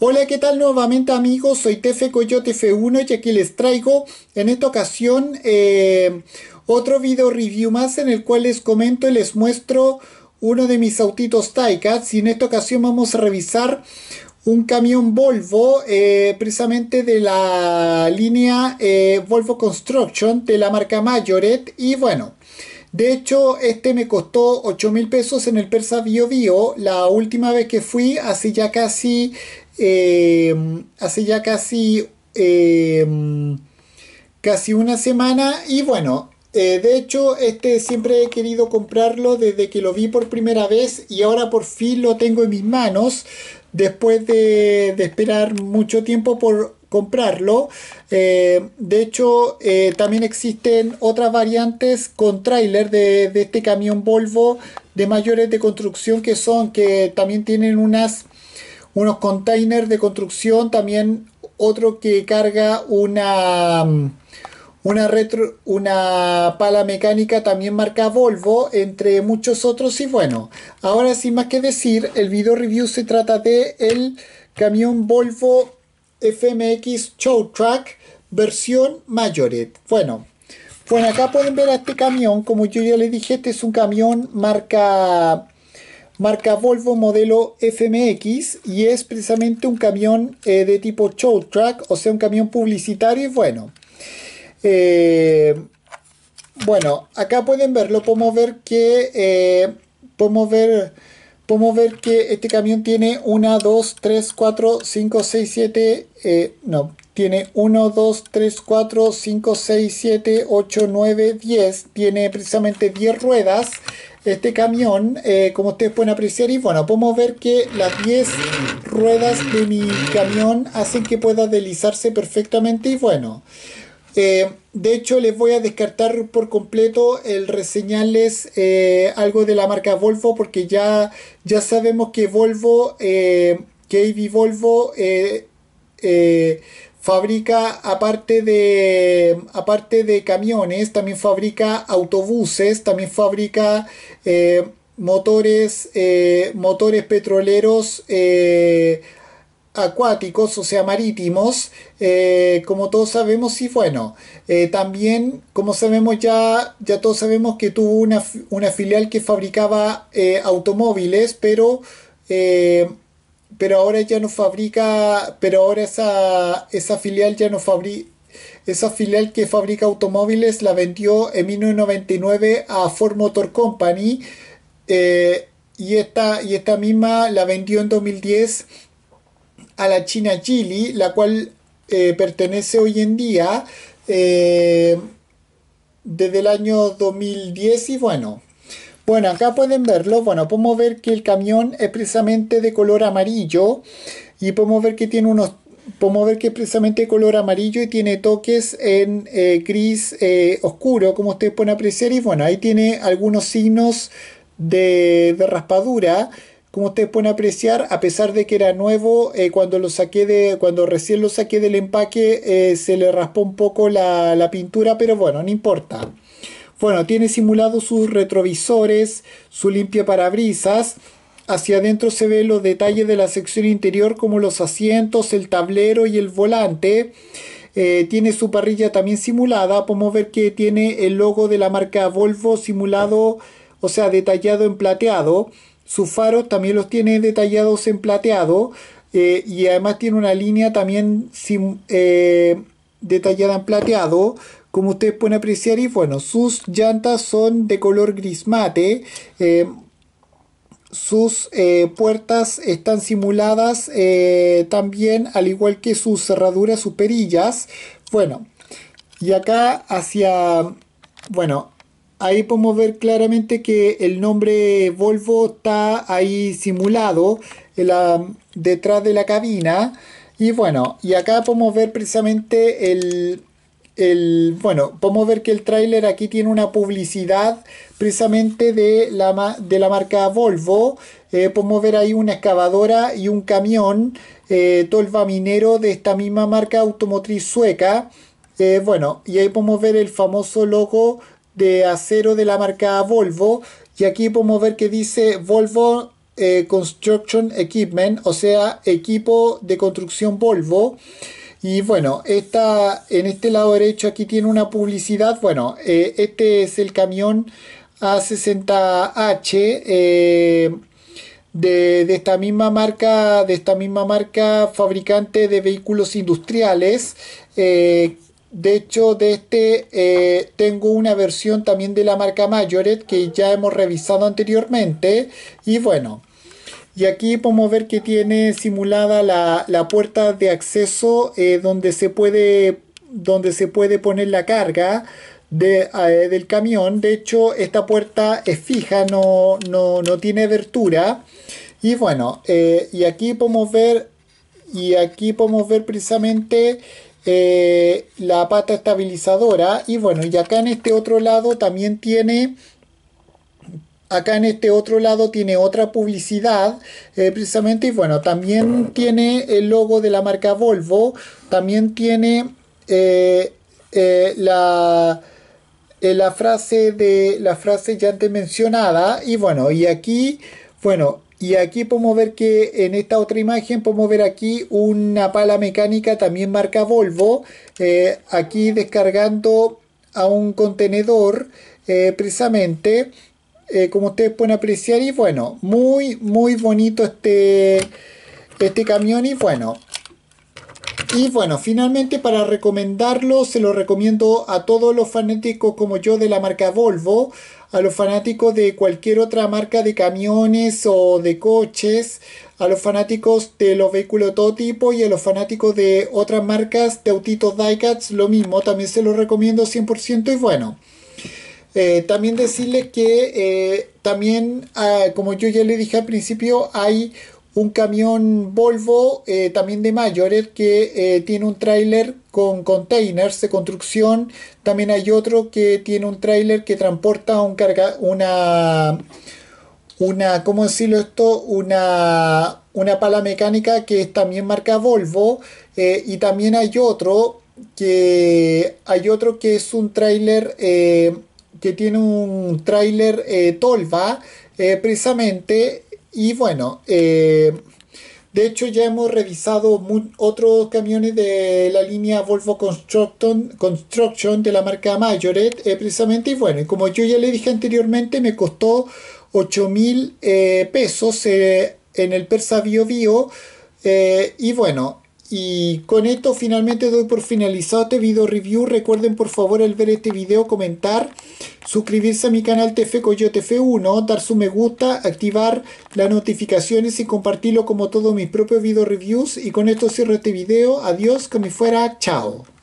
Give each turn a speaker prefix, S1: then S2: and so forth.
S1: Hola, ¿qué tal nuevamente amigos? Soy Tefe Coyote F1 y aquí les traigo en esta ocasión eh, otro video review más en el cual les comento y les muestro uno de mis autitos Taikats y en esta ocasión vamos a revisar un camión Volvo eh, precisamente de la línea eh, Volvo Construction de la marca Mayoret y bueno... De hecho, este me costó 8 mil pesos en el Persa Bio Bio. La última vez que fui, hace ya casi. Em, hace ya casi. Em, casi una semana. Y bueno, eh, de hecho, este siempre he querido comprarlo desde que lo vi por primera vez y ahora por fin lo tengo en mis manos después de, de esperar mucho tiempo por comprarlo. Eh, de hecho, eh, también existen otras variantes con trailer de, este camión Volvo de mayores de construcción que son, que también tienen unas, unos containers de construcción, también otro que carga una... Una, retro, una pala mecánica también marca Volvo, entre muchos otros. Y bueno, ahora sin más que decir, el video review se trata de el camión Volvo FMX Show Track versión mayoret Bueno, bueno, pues acá pueden ver a este camión, como yo ya les dije, este es un camión marca, marca Volvo modelo FMX y es precisamente un camión eh, de tipo show truck, o sea, un camión publicitario y bueno. Eh, bueno, acá pueden verlo, podemos ver que eh, podemos ver podemos ver que este camión tiene 1, 2, 3, 4, 5, 6, 7, eh, no, tiene 1, 2, 3, 4, 5, 6, 7, 8, 9, 10, tiene precisamente 10 ruedas este camión, eh, como ustedes pueden apreciar, y bueno, podemos ver que las 10 ruedas de mi camión hacen que pueda deslizarse perfectamente y bueno. Este, de hecho, les voy a descartar por completo el reseñarles eh, algo de la marca Volvo, porque ya, ya sabemos que Volvo, eh, que Volvo, eh, fabrica, aparte de, aparte de camiones, también fabrica autobuses, también fabrica motores, motores petroleros acuáticos, o sea, marítimos, eh, como todos sabemos, y bueno, eh, también, como sabemos ya, ya todos sabemos que tuvo una, una filial que fabricaba eh, automóviles, pero, pero ahora ya no fabrica, pero ahora esa, esa filial ya no fabrica, esa filial que fabrica automóviles la vendió en 1999 a Ford Motor Company y, esta, y esta misma la vendió en 2010 a la China Chili, la cual eh, pertenece hoy en día eh, desde el año 2010 y bueno. Bueno, acá pueden verlo. Bueno, podemos ver que el camión es precisamente de color amarillo y podemos ver que tiene unos podemos ver que es precisamente de color amarillo y tiene toques en eh, gris oscuro, como ustedes pueden apreciar. Y bueno, ahí tiene algunos signos de, de raspadura como ustedes pueden apreciar, a pesar de que era nuevo, eh, cuando lo saqué de, cuando recién lo saqué del empaque, eh, se le raspó un poco la, pintura, pero bueno, no importa. Bueno, tiene simulados sus retrovisores, su limpia parabrisas. Hacia adentro se ven los detalles de la sección interior como los asientos, el tablero y el volante. Eh, tiene su parrilla también simulada. Podemos ver que tiene el logo de la marca Volvo simulado, o sea, detallado en plateado. Sus faros también los tiene detallados en plateado eh, y además tiene una línea también eh, detallada en plateado, como ustedes pueden apreciar. Y bueno, sus llantas son de color gris mate. Eh, sus puertas están simuladas también, al igual que sus cerraduras, sus perillas. Bueno, y acá hacia, bueno, ahí podemos ver claramente que el nombre Volvo está ahí simulado detrás de la cabina. Y bueno, y acá podemos ver precisamente el, el, bueno, podemos ver que el tráiler aquí tiene una publicidad precisamente de la, de la marca Volvo. Eh, podemos ver ahí una excavadora y un camión, eh, todo el de esta misma marca automotriz sueca. Eh, bueno, y ahí podemos ver el famoso logo de acero de la marca Volvo. Y aquí podemos ver que dice Volvo eh, Construction Equipment, o sea, equipo de construcción Volvo. Y bueno, esta, en este lado derecho aquí tiene una publicidad. Bueno, eh, este es el camión A60H eh, de, esta misma marca, de esta misma marca fabricante de vehículos industriales. De hecho, de este eh, tengo una versión también de la marca Majoret que ya hemos revisado anteriormente. Y bueno, y aquí podemos ver que tiene simulada la, puerta de acceso eh, donde, se puede, donde se puede poner la carga. De, eh, del camión. De hecho, esta puerta es fija, no, no, tiene abertura. Y bueno, y aquí podemos ver, y aquí podemos ver precisamente eh, la pata estabilizadora y bueno y acá en este otro lado también tiene acá en este otro lado tiene otra publicidad eh, precisamente y bueno también tiene el logo de la marca Volvo también tiene eh, la la frase de la frase ya antes mencionada y bueno y aquí bueno y aquí podemos ver que en esta otra imagen podemos ver aquí una pala mecánica también marca Volvo, eh, aquí descargando a un contenedor eh, precisamente, eh, como ustedes pueden apreciar y bueno, muy muy bonito este, este camión y bueno, y bueno, finalmente para recomendarlo, se lo recomiendo a todos los fanáticos como yo de la marca Volvo, a los fanáticos de cualquier otra marca de camiones o de coches, a los fanáticos de los vehículos de todo tipo y a los fanáticos de otras marcas de autitos diecats, lo mismo, también se lo recomiendo 100% y bueno. Eh, también decirles que eh, también, ah, como yo ya le dije al principio, hay un camión Volvo eh, también de Mayores, que eh, tiene un tráiler con containers de construcción. También hay otro que tiene un tráiler que transporta carga, una, una, ¿cómo decirlo esto? Una, una pala mecánica que es también marca Volvo. Eh, y también hay otro que hay otro que es un tráiler que tiene un tráiler Tolva precisamente y bueno, eh, de hecho ya hemos revisado otros camiones de la línea Volvo Construction, de la marca Mayoret, eh, precisamente. Y bueno, como yo ya le dije anteriormente, me costó 8 mil eh, pesos en el Persa Bio Bio. y bueno, y con esto finalmente doy por finalizado este video review. Recuerden por favor al ver este video comentar, suscribirse a mi canal TF Coyote 1 dar su me gusta, activar las notificaciones y compartirlo como todos mis propios video reviews. Y con esto cierro este video. Adiós, que me fuera. Chao.